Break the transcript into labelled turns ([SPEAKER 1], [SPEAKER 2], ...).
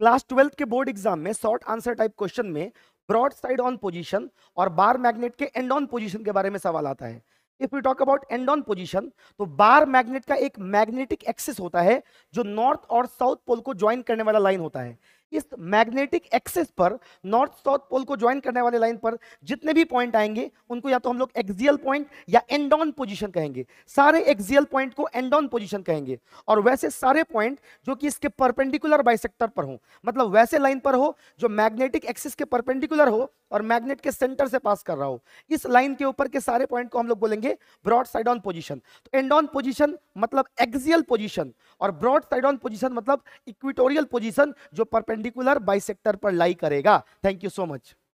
[SPEAKER 1] class twelfth के board exam में short answer type question में ब्रॉड साइड ऑन पोजिशन और बार मैग्नेट के एंड ऑन पोजिशन के बारे में सवाल आता है if you talk about end on position तो बार मैग्नेट का एक मैग्नेटिक एक्सेस होता है जो नॉर्थ और साउथ पोल को ज्वाइन करने वाला लाइन होता है इस मैग्नेटिक एक्सेस पर नॉर्थ साउथ पोल को ज्वाइन करने वाले लाइन पर जितने भी पॉइंट आएंगे उनको या तो हम लोग एक्सियल पॉइंट या एंडॉन पोजीशन कहेंगे सारे एक्सियल पॉइंट को एंडॉन पोजीशन कहेंगे और वैसे सारे पॉइंट जो कि इसके परपेंडिकुलर बाइसेक्टर पर हो मतलब वैसे लाइन पर हो जो मैग्नेटिक एक्सेस के परपेंडिकुलर हो और मैग्नेट के सेंटर से पास कर रहा हो इस लाइन के ऊपर के सारे पॉइंट को हम लोग बोलेंगे ब्रॉड साइड ऑन पोजिशन तो एंड पोजिशन मतलब एक्सियल पोजिशन और ब्रॉड साइड ऑन पोजिशन मतलब इक्विटोरियल पोजिशन जो परपेंडिकुलर परपेंडिकुलर बाइसेक्टर पर लाई करेगा थैंक यू सो मच